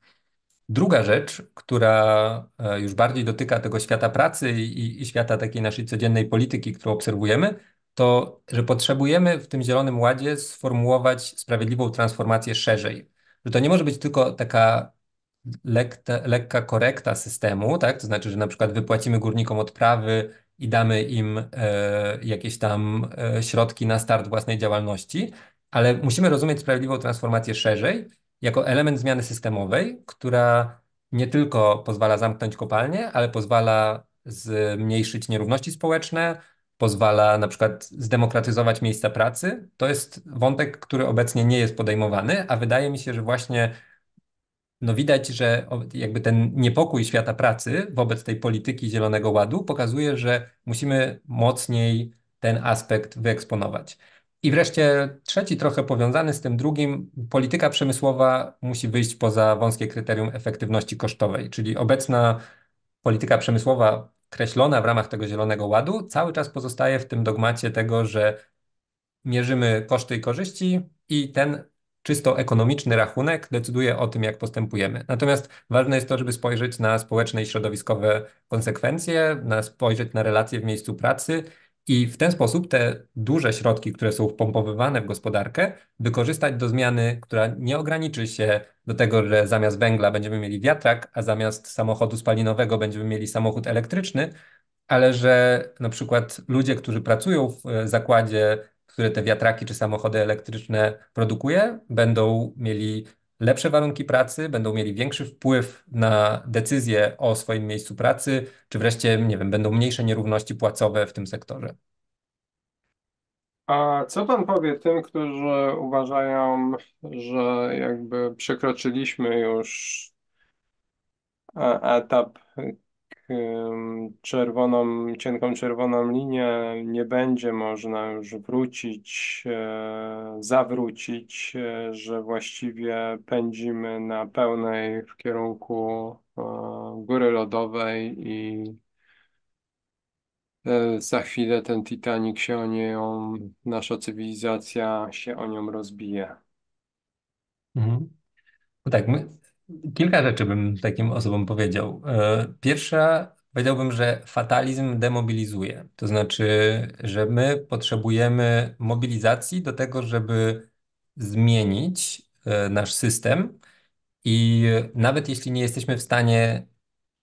Druga rzecz, która e, już bardziej dotyka tego świata pracy i, i świata takiej naszej codziennej polityki, którą obserwujemy, to że potrzebujemy w tym Zielonym Ładzie sformułować sprawiedliwą transformację szerzej. Że to nie może być tylko taka lekta, lekka korekta systemu, tak? to znaczy, że na przykład wypłacimy górnikom odprawy i damy im e, jakieś tam e, środki na start własnej działalności, ale musimy rozumieć sprawiedliwą transformację szerzej, jako element zmiany systemowej, która nie tylko pozwala zamknąć kopalnie, ale pozwala zmniejszyć nierówności społeczne, pozwala na przykład zdemokratyzować miejsca pracy. To jest wątek, który obecnie nie jest podejmowany, a wydaje mi się, że właśnie no widać, że jakby ten niepokój świata pracy wobec tej polityki Zielonego Ładu pokazuje, że musimy mocniej ten aspekt wyeksponować. I wreszcie trzeci, trochę powiązany z tym drugim, polityka przemysłowa musi wyjść poza wąskie kryterium efektywności kosztowej, czyli obecna polityka przemysłowa kreślona w ramach tego Zielonego Ładu cały czas pozostaje w tym dogmacie tego, że mierzymy koszty i korzyści i ten czysto ekonomiczny rachunek decyduje o tym, jak postępujemy. Natomiast ważne jest to, żeby spojrzeć na społeczne i środowiskowe konsekwencje, na spojrzeć na relacje w miejscu pracy i w ten sposób te duże środki, które są wpompowywane w gospodarkę, wykorzystać do zmiany, która nie ograniczy się do tego, że zamiast węgla będziemy mieli wiatrak, a zamiast samochodu spalinowego będziemy mieli samochód elektryczny, ale że na przykład ludzie, którzy pracują w zakładzie które te wiatraki czy samochody elektryczne produkuje, będą mieli lepsze warunki pracy, będą mieli większy wpływ na decyzje o swoim miejscu pracy, czy wreszcie, nie wiem, będą mniejsze nierówności płacowe w tym sektorze. A co pan powie tym, którzy uważają, że jakby przekroczyliśmy już e, etap czerwoną, cienką czerwoną linię nie będzie można już wrócić, e, zawrócić, e, że właściwie pędzimy na pełnej w kierunku e, góry lodowej i za chwilę ten Titanic się o nią, nasza cywilizacja się o nią rozbije. Mhm. No tak, my Kilka rzeczy bym takim osobom powiedział. E, pierwsza, powiedziałbym, że fatalizm demobilizuje. To znaczy, że my potrzebujemy mobilizacji do tego, żeby zmienić e, nasz system i nawet jeśli nie jesteśmy w stanie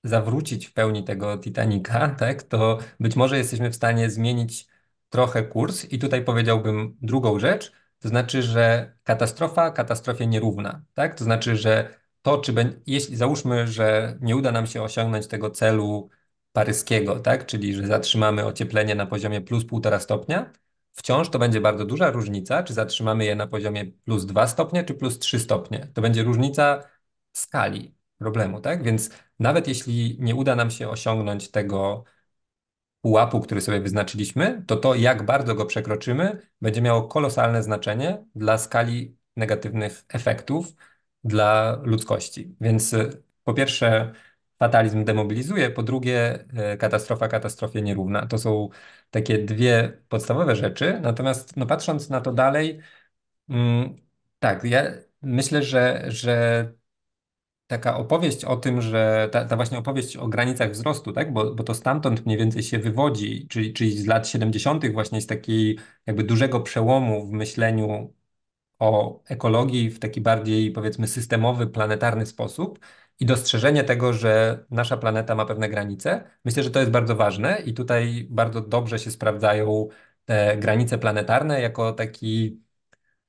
zawrócić w pełni tego Titanica, <laughs> tak, to być może jesteśmy w stanie zmienić trochę kurs i tutaj powiedziałbym drugą rzecz, to znaczy, że katastrofa katastrofie nierówna, tak? To znaczy, że to, czy be, jeśli załóżmy, że nie uda nam się osiągnąć tego celu paryskiego, tak? czyli że zatrzymamy ocieplenie na poziomie plus 1,5 stopnia, wciąż to będzie bardzo duża różnica, czy zatrzymamy je na poziomie plus 2 stopnie, czy plus 3 stopnie. To będzie różnica skali problemu, tak? Więc nawet jeśli nie uda nam się osiągnąć tego pułapu, który sobie wyznaczyliśmy, to to, jak bardzo go przekroczymy, będzie miało kolosalne znaczenie dla skali negatywnych efektów, dla ludzkości. Więc y, po pierwsze, fatalizm demobilizuje, po drugie, y, katastrofa katastrofie nierówna. To są takie dwie podstawowe rzeczy. Natomiast no, patrząc na to dalej, mm, tak, ja myślę, że, że taka opowieść o tym, że ta, ta, właśnie opowieść o granicach wzrostu, tak? bo, bo to stamtąd mniej więcej się wywodzi, czyli, czyli z lat 70., właśnie z takiej jakby dużego przełomu w myśleniu o ekologii w taki bardziej, powiedzmy, systemowy, planetarny sposób i dostrzeżenie tego, że nasza planeta ma pewne granice, myślę, że to jest bardzo ważne i tutaj bardzo dobrze się sprawdzają te granice planetarne jako taki,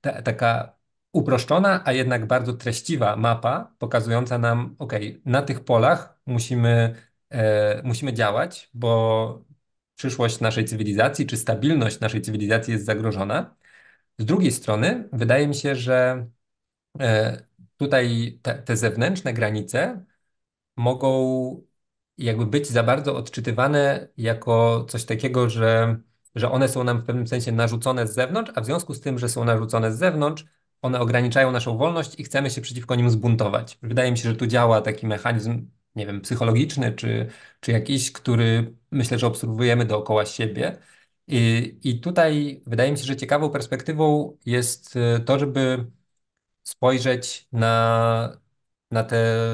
ta, taka uproszczona, a jednak bardzo treściwa mapa pokazująca nam, ok, na tych polach musimy, e, musimy działać, bo przyszłość naszej cywilizacji czy stabilność naszej cywilizacji jest zagrożona. Z drugiej strony, wydaje mi się, że e, tutaj te, te zewnętrzne granice mogą jakby być za bardzo odczytywane jako coś takiego, że, że one są nam w pewnym sensie narzucone z zewnątrz, a w związku z tym, że są narzucone z zewnątrz, one ograniczają naszą wolność i chcemy się przeciwko nim zbuntować. Wydaje mi się, że tu działa taki mechanizm, nie wiem, psychologiczny czy, czy jakiś, który myślę, że obserwujemy dookoła siebie, i, I tutaj wydaje mi się, że ciekawą perspektywą jest e, to, żeby spojrzeć na, na te,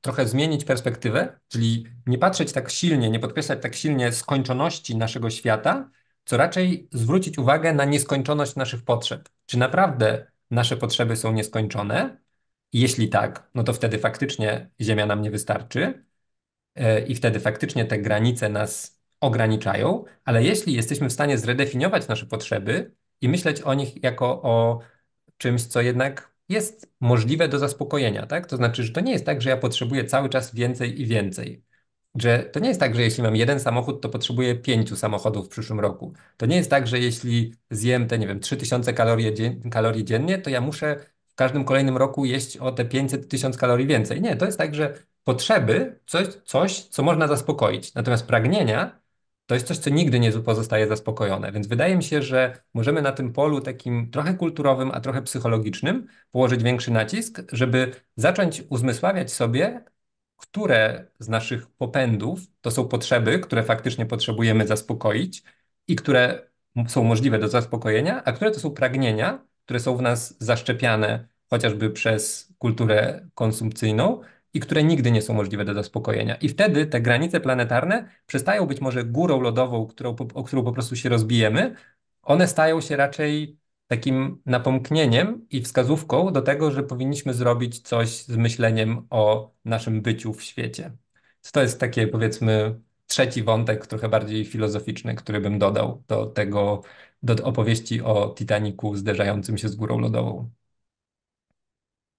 trochę zmienić perspektywę, czyli nie patrzeć tak silnie, nie podkreślać tak silnie skończoności naszego świata, co raczej zwrócić uwagę na nieskończoność naszych potrzeb. Czy naprawdę nasze potrzeby są nieskończone? Jeśli tak, no to wtedy faktycznie Ziemia nam nie wystarczy e, i wtedy faktycznie te granice nas ograniczają, ale jeśli jesteśmy w stanie zredefiniować nasze potrzeby i myśleć o nich jako o czymś, co jednak jest możliwe do zaspokojenia, tak? To znaczy, że to nie jest tak, że ja potrzebuję cały czas więcej i więcej. Że to nie jest tak, że jeśli mam jeden samochód, to potrzebuję pięciu samochodów w przyszłym roku. To nie jest tak, że jeśli zjem te, nie wiem, 3000 kalorii, dzien kalorii dziennie, to ja muszę w każdym kolejnym roku jeść o te 500-1000 kalorii więcej. Nie, to jest tak, że potrzeby, coś, coś, co można zaspokoić. Natomiast pragnienia to jest coś, co nigdy nie pozostaje zaspokojone. Więc wydaje mi się, że możemy na tym polu takim trochę kulturowym, a trochę psychologicznym położyć większy nacisk, żeby zacząć uzmysławiać sobie, które z naszych popędów to są potrzeby, które faktycznie potrzebujemy zaspokoić i które są możliwe do zaspokojenia, a które to są pragnienia, które są w nas zaszczepiane chociażby przez kulturę konsumpcyjną, i które nigdy nie są możliwe do zaspokojenia. I wtedy te granice planetarne przestają być może górą lodową, którą, o którą po prostu się rozbijemy, one stają się raczej takim napomknieniem i wskazówką do tego, że powinniśmy zrobić coś z myśleniem o naszym byciu w świecie. To jest takie, powiedzmy, trzeci wątek, trochę bardziej filozoficzny, który bym dodał do tego, do opowieści o Titaniku zderzającym się z górą lodową.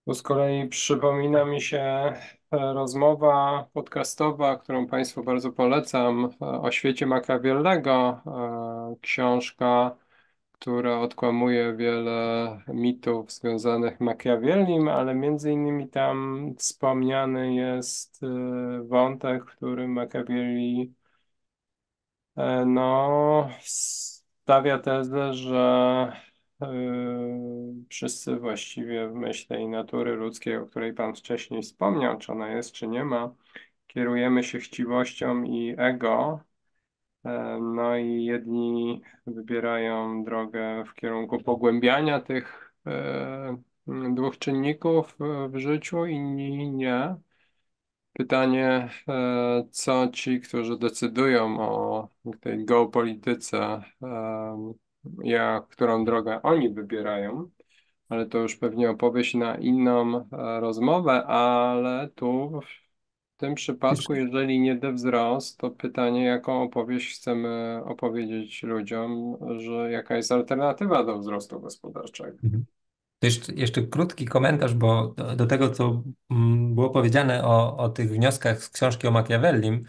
Bo z kolei przypomina mi się e, rozmowa podcastowa, którą Państwu bardzo polecam, e, o świecie makawiellego. E, książka, która odkłamuje wiele mitów związanych z Machiavellim, ale między innymi tam wspomniany jest wątek, w którym Machiavelli no, stawia tezę, że Yy, wszyscy właściwie w myśl tej natury ludzkiej, o której Pan wcześniej wspomniał, czy ona jest, czy nie ma, kierujemy się chciwością i ego. Yy, no i jedni wybierają drogę w kierunku pogłębiania tych yy, dwóch czynników w życiu, inni nie. Pytanie, co ci, którzy decydują o tej geopolityce, jak, którą drogę oni wybierają, ale to już pewnie opowieść na inną e, rozmowę, ale tu w tym przypadku, jeżeli nie de wzrost, to pytanie, jaką opowieść chcemy opowiedzieć ludziom, że jaka jest alternatywa do wzrostu gospodarczego. Mhm. Jeszcze, jeszcze, krótki komentarz, bo do, do, tego, co mm, było powiedziane o, o tych wnioskach z książki o Machiavellim,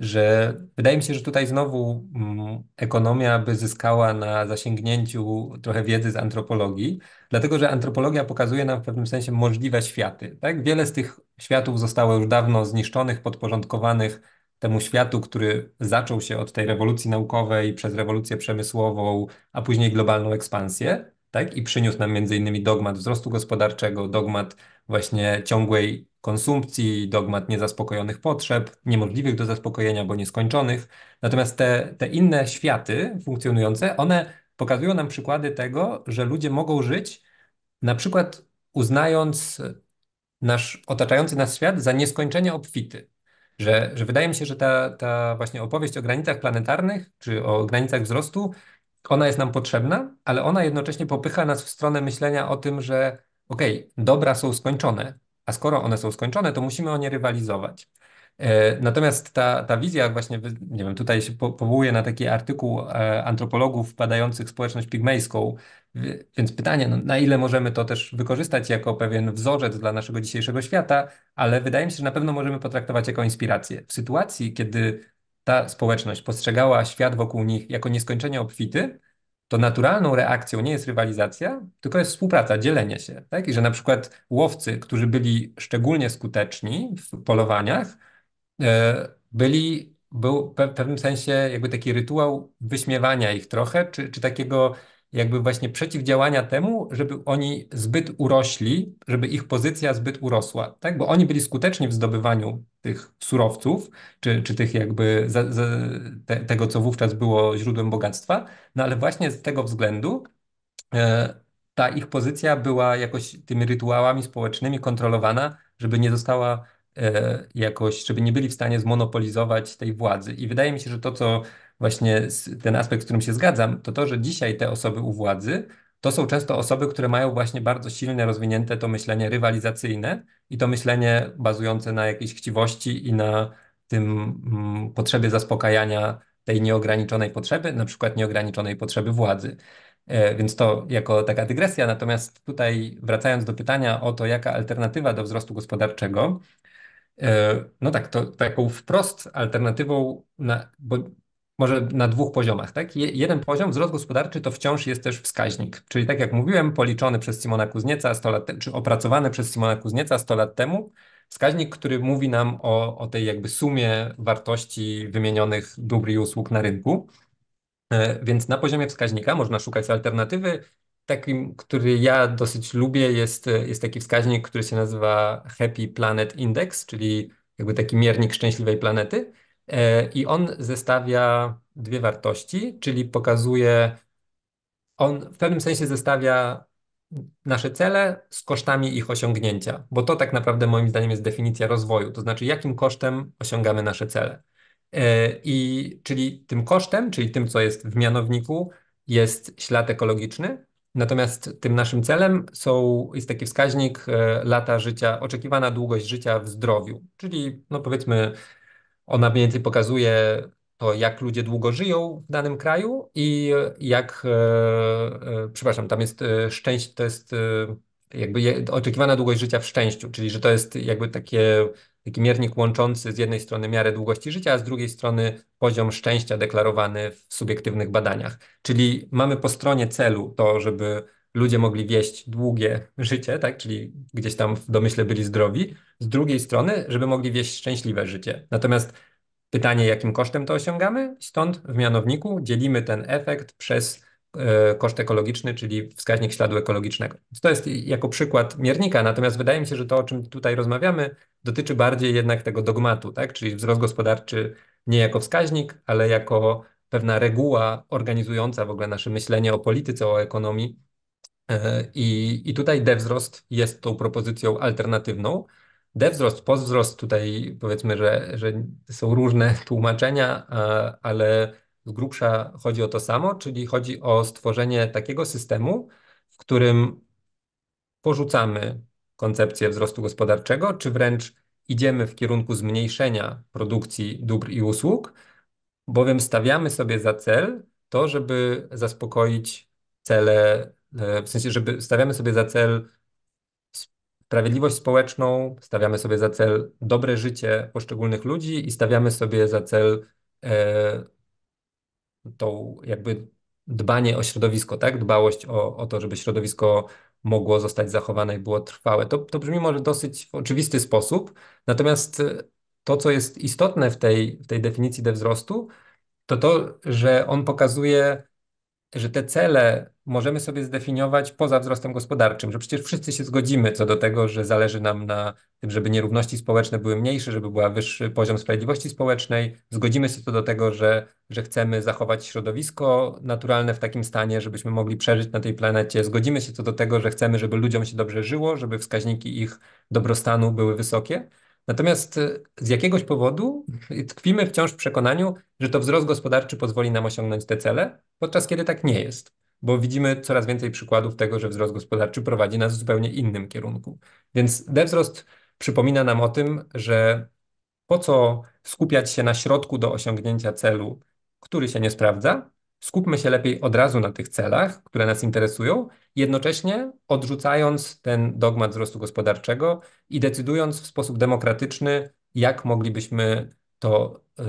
że wydaje mi się, że tutaj znowu mm, ekonomia by zyskała na zasięgnięciu trochę wiedzy z antropologii, dlatego że antropologia pokazuje nam w pewnym sensie możliwe światy. Tak? Wiele z tych światów zostało już dawno zniszczonych, podporządkowanych temu światu, który zaczął się od tej rewolucji naukowej przez rewolucję przemysłową, a później globalną ekspansję tak? I przyniósł nam między innymi dogmat wzrostu gospodarczego, dogmat właśnie ciągłej konsumpcji, dogmat niezaspokojonych potrzeb, niemożliwych do zaspokojenia, bo nieskończonych. Natomiast te, te inne światy funkcjonujące, one pokazują nam przykłady tego, że ludzie mogą żyć na przykład uznając nasz otaczający nas świat za nieskończenie obfity. Że, że wydaje mi się, że ta, ta właśnie opowieść o granicach planetarnych czy o granicach wzrostu ona jest nam potrzebna, ale ona jednocześnie popycha nas w stronę myślenia o tym, że okej, okay, dobra są skończone, a skoro one są skończone, to musimy o nie rywalizować. E, natomiast ta, ta wizja, właśnie, nie wiem, tutaj się powołuje na taki artykuł e, antropologów badających społeczność pigmejską, więc pytanie, no, na ile możemy to też wykorzystać jako pewien wzorzec dla naszego dzisiejszego świata, ale wydaje mi się, że na pewno możemy potraktować jako inspirację. W sytuacji, kiedy ta społeczność postrzegała świat wokół nich jako nieskończenie obfity, to naturalną reakcją nie jest rywalizacja, tylko jest współpraca, dzielenie się. Tak? I że na przykład łowcy, którzy byli szczególnie skuteczni w polowaniach, e, byli, był w pewnym sensie jakby taki rytuał wyśmiewania ich trochę, czy, czy takiego jakby właśnie przeciwdziałania temu, żeby oni zbyt urośli, żeby ich pozycja zbyt urosła, tak? Bo oni byli skuteczni w zdobywaniu tych surowców, czy, czy tych jakby za, za, te, tego, co wówczas było źródłem bogactwa, no ale właśnie z tego względu e, ta ich pozycja była jakoś tymi rytuałami społecznymi kontrolowana, żeby nie została e, jakoś, żeby nie byli w stanie zmonopolizować tej władzy. I wydaje mi się, że to, co właśnie ten aspekt, z którym się zgadzam, to to, że dzisiaj te osoby u władzy to są często osoby, które mają właśnie bardzo silne, rozwinięte to myślenie rywalizacyjne i to myślenie bazujące na jakiejś chciwości i na tym mm, potrzebie zaspokajania tej nieograniczonej potrzeby, na przykład nieograniczonej potrzeby władzy. E, więc to jako taka dygresja. Natomiast tutaj wracając do pytania o to, jaka alternatywa do wzrostu gospodarczego, e, no tak, to taką wprost alternatywą, na, bo może na dwóch poziomach. Tak? Jeden poziom, wzrost gospodarczy, to wciąż jest też wskaźnik. Czyli tak jak mówiłem, policzony przez Simona Kuznieca 100 lat, czy opracowany przez Simona Kuznieca 100 lat temu, wskaźnik, który mówi nam o, o tej jakby sumie wartości wymienionych dóbr i usług na rynku. E, więc na poziomie wskaźnika można szukać alternatywy. Takim, który ja dosyć lubię, jest, jest taki wskaźnik, który się nazywa Happy Planet Index, czyli jakby taki miernik szczęśliwej planety. E, I on zestawia dwie wartości, czyli pokazuje, on w pewnym sensie zestawia nasze cele z kosztami ich osiągnięcia, bo to tak naprawdę moim zdaniem jest definicja rozwoju, to znaczy jakim kosztem osiągamy nasze cele. E, I czyli tym kosztem, czyli tym, co jest w mianowniku, jest ślad ekologiczny, natomiast tym naszym celem są, jest taki wskaźnik e, lata życia, oczekiwana długość życia w zdrowiu, czyli no powiedzmy ona mniej więcej pokazuje to, jak ludzie długo żyją w danym kraju i e, jak, e, e, przepraszam, tam jest szczęście, to jest jakby oczekiwana długość życia w szczęściu, czyli że to jest jakby takie, taki miernik łączący z jednej strony miarę długości życia, a z drugiej strony poziom szczęścia deklarowany w subiektywnych badaniach. Czyli mamy po stronie celu to, żeby ludzie mogli wieść długie życie, tak? czyli gdzieś tam w domyśle byli zdrowi, z drugiej strony, żeby mogli wieść szczęśliwe życie. Natomiast pytanie, jakim kosztem to osiągamy? Stąd w mianowniku dzielimy ten efekt przez e, koszt ekologiczny, czyli wskaźnik śladu ekologicznego. To jest jako przykład miernika, natomiast wydaje mi się, że to, o czym tutaj rozmawiamy, dotyczy bardziej jednak tego dogmatu, tak? czyli wzrost gospodarczy nie jako wskaźnik, ale jako pewna reguła organizująca w ogóle nasze myślenie o polityce, o ekonomii, E, I, I tutaj DevZrost jest tą propozycją alternatywną. DevZrost, PostWzrost, tutaj powiedzmy, że, że są różne <laughs> tłumaczenia, ale z grubsza chodzi o to samo, czyli chodzi o stworzenie takiego systemu, w którym porzucamy koncepcję wzrostu gospodarczego, czy wręcz idziemy w kierunku zmniejszenia produkcji dóbr i usług, bowiem stawiamy sobie za cel to, żeby zaspokoić cele E, w sensie, żeby stawiamy sobie za cel sprawiedliwość społeczną, stawiamy sobie za cel dobre życie poszczególnych ludzi i stawiamy sobie za cel e, tą jakby dbanie o środowisko, tak? Dbałość o, o to, żeby środowisko mogło zostać zachowane i było trwałe. To, to brzmi może dosyć w oczywisty sposób, natomiast e, to, co jest istotne w tej, w tej definicji de wzrostu, to to, że on pokazuje że te cele możemy sobie zdefiniować poza wzrostem gospodarczym, że przecież wszyscy się zgodzimy co do tego, że zależy nam na tym, żeby nierówności społeczne były mniejsze, żeby był wyższy poziom sprawiedliwości społecznej. Zgodzimy się co do tego, że, że chcemy zachować środowisko naturalne w takim stanie, żebyśmy mogli przeżyć na tej planecie. Zgodzimy się co do tego, że chcemy, żeby ludziom się dobrze żyło, żeby wskaźniki ich dobrostanu były wysokie. Natomiast y, z jakiegoś powodu tkwimy wciąż w przekonaniu, że to wzrost gospodarczy pozwoli nam osiągnąć te cele, podczas kiedy tak nie jest, bo widzimy coraz więcej przykładów tego, że wzrost gospodarczy prowadzi nas w zupełnie innym kierunku. Więc dewzrost przypomina nam o tym, że po co skupiać się na środku do osiągnięcia celu, który się nie sprawdza, skupmy się lepiej od razu na tych celach, które nas interesują, jednocześnie odrzucając ten dogmat wzrostu gospodarczego i decydując w sposób demokratyczny, jak moglibyśmy to, e,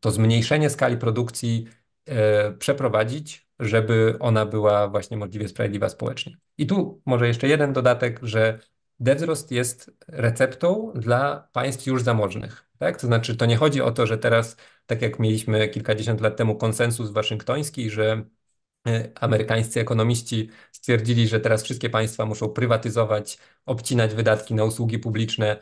to zmniejszenie skali produkcji e, przeprowadzić, żeby ona była właśnie możliwie sprawiedliwa społecznie. I tu może jeszcze jeden dodatek, że Dewzrost jest receptą dla państw już zamożnych. Tak? To znaczy, to nie chodzi o to, że teraz, tak jak mieliśmy kilkadziesiąt lat temu konsensus waszyngtoński, że e, amerykańscy ekonomiści stwierdzili, że teraz wszystkie państwa muszą prywatyzować, obcinać wydatki na usługi publiczne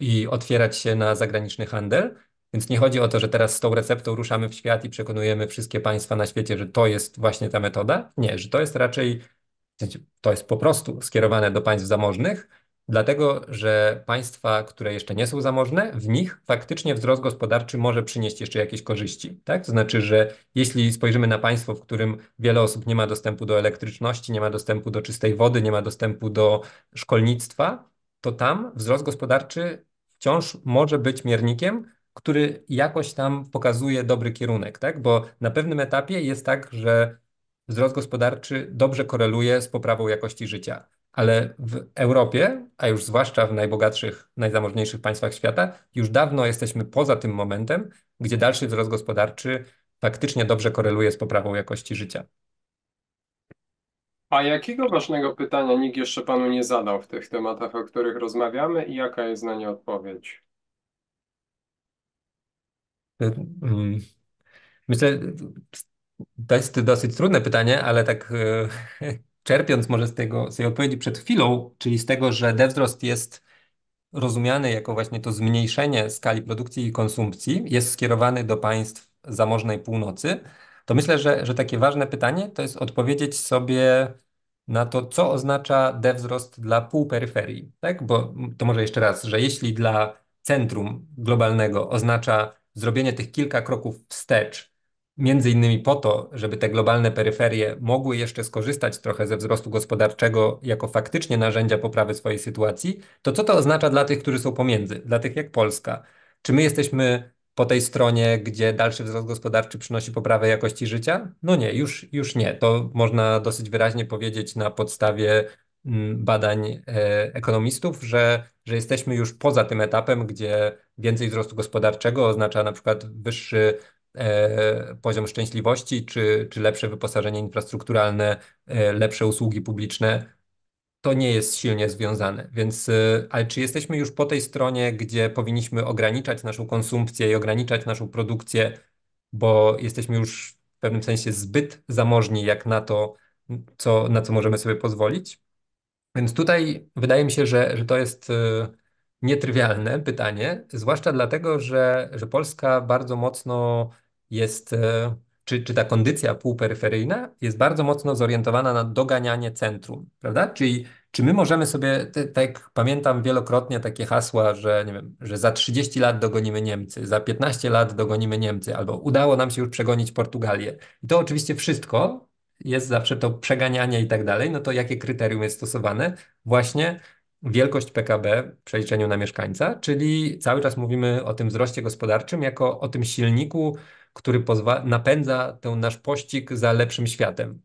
i otwierać się na zagraniczny handel. Więc nie chodzi o to, że teraz z tą receptą ruszamy w świat i przekonujemy wszystkie państwa na świecie, że to jest właśnie ta metoda. Nie, że to jest raczej, to jest po prostu skierowane do państw zamożnych Dlatego, że państwa, które jeszcze nie są zamożne, w nich faktycznie wzrost gospodarczy może przynieść jeszcze jakieś korzyści. Tak? To znaczy, że jeśli spojrzymy na państwo, w którym wiele osób nie ma dostępu do elektryczności, nie ma dostępu do czystej wody, nie ma dostępu do szkolnictwa, to tam wzrost gospodarczy wciąż może być miernikiem, który jakoś tam pokazuje dobry kierunek, tak? Bo na pewnym etapie jest tak, że wzrost gospodarczy dobrze koreluje z poprawą jakości życia. Ale w Europie, a już zwłaszcza w najbogatszych, najzamożniejszych państwach świata, już dawno jesteśmy poza tym momentem, gdzie dalszy wzrost gospodarczy faktycznie dobrze koreluje z poprawą jakości życia. A jakiego ważnego pytania nikt jeszcze panu nie zadał w tych tematach, o których rozmawiamy i jaka jest na nie odpowiedź? Y, mm, myślę, to jest dosyć trudne pytanie, ale tak y, <laughs> czerpiąc może z tego, z tej odpowiedzi przed chwilą, czyli z tego, że dewzrost jest rozumiany jako właśnie to zmniejszenie skali produkcji i konsumpcji, jest skierowany do państw zamożnej północy, to myślę, że, że takie ważne pytanie to jest odpowiedzieć sobie na to, co oznacza dewzrost dla półperyferii, tak? Bo to może jeszcze raz, że jeśli dla centrum globalnego oznacza zrobienie tych kilka kroków wstecz między innymi po to, żeby te globalne peryferie mogły jeszcze skorzystać trochę ze wzrostu gospodarczego jako faktycznie narzędzia poprawy swojej sytuacji, to co to oznacza dla tych, którzy są pomiędzy, dla tych jak Polska? Czy my jesteśmy po tej stronie, gdzie dalszy wzrost gospodarczy przynosi poprawę jakości życia? No nie, już, już nie. To można dosyć wyraźnie powiedzieć na podstawie mm, badań e, ekonomistów, że, że jesteśmy już poza tym etapem, gdzie więcej wzrostu gospodarczego oznacza na przykład wyższy E, poziom szczęśliwości, czy, czy lepsze wyposażenie infrastrukturalne, e, lepsze usługi publiczne, to nie jest silnie związane. Więc, e, ale czy jesteśmy już po tej stronie, gdzie powinniśmy ograniczać naszą konsumpcję i ograniczać naszą produkcję, bo jesteśmy już w pewnym sensie zbyt zamożni jak na to, co, na co możemy sobie pozwolić? Więc tutaj wydaje mi się, że, że to jest nietrywialne pytanie, zwłaszcza dlatego, że, że Polska bardzo mocno jest, e, czy, czy ta kondycja półperyferyjna jest bardzo mocno zorientowana na doganianie centrum, prawda? Czyli czy my możemy sobie, tak pamiętam wielokrotnie takie hasła, że nie wiem, że za 30 lat dogonimy Niemcy, za 15 lat dogonimy Niemcy, albo udało nam się już przegonić Portugalię. I to oczywiście wszystko jest zawsze to przeganianie i tak dalej, no to jakie kryterium jest stosowane? Właśnie wielkość PKB w przeliczeniu na mieszkańca, czyli cały czas mówimy o tym wzroście gospodarczym jako o tym silniku, który pozwa- napędza ten nasz pościg za lepszym światem.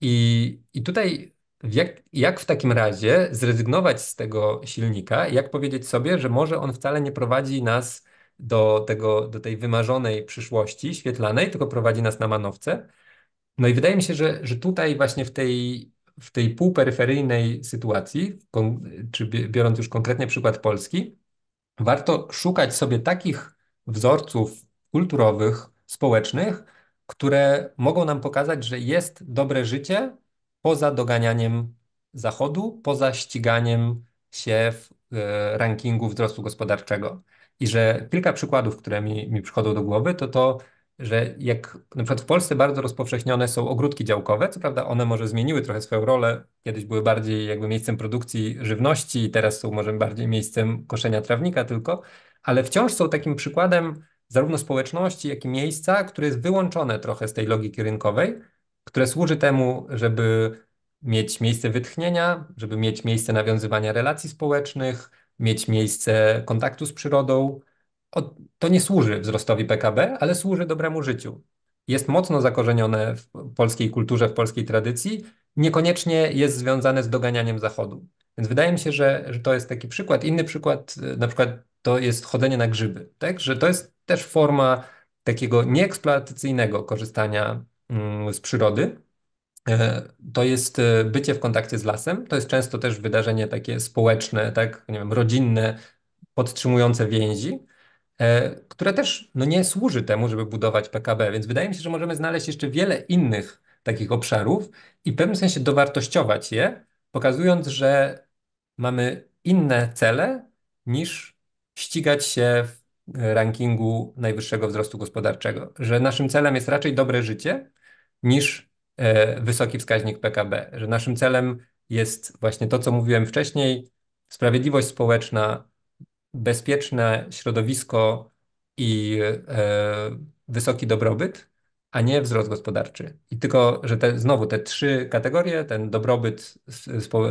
I, i tutaj jak, jak w takim razie zrezygnować z tego silnika? Jak powiedzieć sobie, że może on wcale nie prowadzi nas do, tego, do tej wymarzonej przyszłości świetlanej, tylko prowadzi nas na manowce? No i wydaje mi się, że, że tutaj właśnie w tej w tej półperyferyjnej sytuacji, czy biorąc już konkretnie przykład Polski, warto szukać sobie takich wzorców kulturowych, społecznych, które mogą nam pokazać, że jest dobre życie poza doganianiem Zachodu, poza ściganiem się w e, rankingu wzrostu gospodarczego. I że kilka przykładów, które mi, mi przychodzą do głowy, to to że jak na przykład w Polsce bardzo rozpowszechnione są ogródki działkowe, co prawda one może zmieniły trochę swoją rolę, kiedyś były bardziej jakby miejscem produkcji żywności, teraz są może bardziej miejscem koszenia trawnika tylko, ale wciąż są takim przykładem zarówno społeczności, jak i miejsca, które jest wyłączone trochę z tej logiki rynkowej, które służy temu, żeby mieć miejsce wytchnienia, żeby mieć miejsce nawiązywania relacji społecznych, mieć miejsce kontaktu z przyrodą, to nie służy wzrostowi PKB, ale służy dobremu życiu. Jest mocno zakorzenione w polskiej kulturze, w polskiej tradycji, niekoniecznie jest związane z doganianiem Zachodu. Więc wydaje mi się, że, że to jest taki przykład. Inny przykład, na przykład, to jest chodzenie na grzyby, tak? że to jest też forma takiego nieeksploatacyjnego korzystania mm, z przyrody. E, to jest e, bycie w kontakcie z lasem, to jest często też wydarzenie takie społeczne, tak, nie wiem, rodzinne, podtrzymujące więzi. E, które też no, nie służy temu, żeby budować PKB. Więc wydaje mi się, że możemy znaleźć jeszcze wiele innych takich obszarów i w pewnym sensie dowartościować je, pokazując, że mamy inne cele niż ścigać się w rankingu najwyższego wzrostu gospodarczego, że naszym celem jest raczej dobre życie niż e, wysoki wskaźnik PKB, że naszym celem jest właśnie to, co mówiłem wcześniej, sprawiedliwość społeczna, bezpieczne środowisko i e, wysoki dobrobyt, a nie wzrost gospodarczy. I tylko, że te, znowu te trzy kategorie, ten dobrobyt,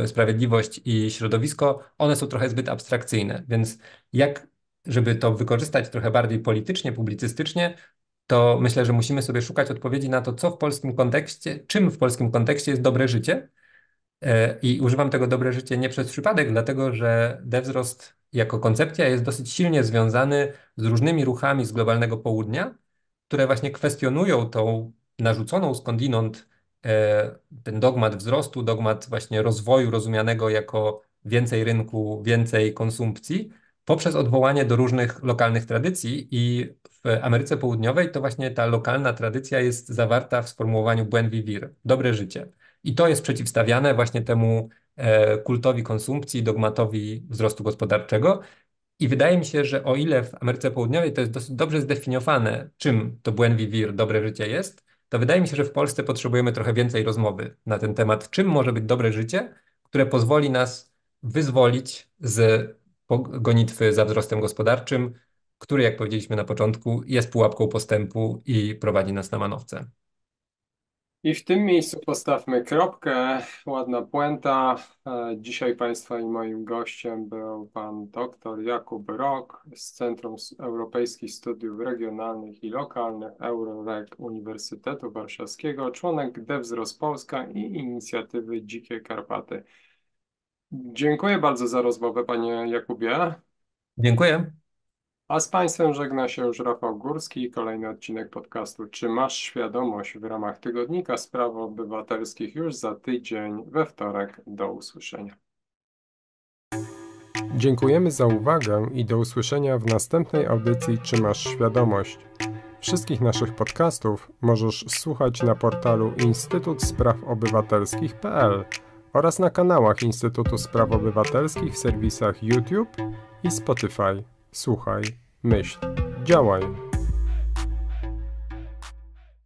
sprawiedliwość i środowisko, one są trochę zbyt abstrakcyjne. Więc jak, żeby to wykorzystać trochę bardziej politycznie, publicystycznie, to myślę, że musimy sobie szukać odpowiedzi na to, co w polskim kontekście, czym w polskim kontekście jest dobre życie. E, I używam tego dobre życie nie przez przypadek, dlatego że dewzrost jako koncepcja jest dosyć silnie związany z różnymi ruchami z globalnego południa, które właśnie kwestionują tą narzuconą skądinąd e, ten dogmat wzrostu, dogmat właśnie rozwoju rozumianego jako więcej rynku, więcej konsumpcji, poprzez odwołanie do różnych lokalnych tradycji i w Ameryce Południowej to właśnie ta lokalna tradycja jest zawarta w sformułowaniu buen vivir, dobre życie. I to jest przeciwstawiane właśnie temu E, kultowi konsumpcji, dogmatowi wzrostu gospodarczego. I wydaje mi się, że o ile w Ameryce Południowej to jest dosyć dobrze zdefiniowane, czym to buen vivir, dobre życie jest, to wydaje mi się, że w Polsce potrzebujemy trochę więcej rozmowy na ten temat, czym może być dobre życie, które pozwoli nas wyzwolić z gonitwy za wzrostem gospodarczym, który, jak powiedzieliśmy na początku, jest pułapką postępu i prowadzi nas na manowce. I w tym miejscu postawmy kropkę. Ładna puenta. E, dzisiaj Państwa i moim gościem był pan dr Jakub Rok z Centrum Europejskich Studiów Regionalnych i Lokalnych Euroreg Uniwersytetu Warszawskiego, członek DEWZROS Polska i inicjatywy Dzikie Karpaty. Dziękuję bardzo za rozmowę, panie Jakubie. Dziękuję. A z Państwem żegna się już Rafał Górski i kolejny odcinek podcastu Czy masz świadomość w ramach tygodnika spraw obywatelskich już za tydzień we wtorek. Do usłyszenia. Dziękujemy za uwagę i do usłyszenia w następnej audycji Czy masz świadomość? Wszystkich naszych podcastów możesz słuchać na portalu Instytut Spraw Obywatelskich.pl oraz na kanałach Instytutu Spraw Obywatelskich w serwisach YouTube i Spotify słuchaj, myśl, działaj.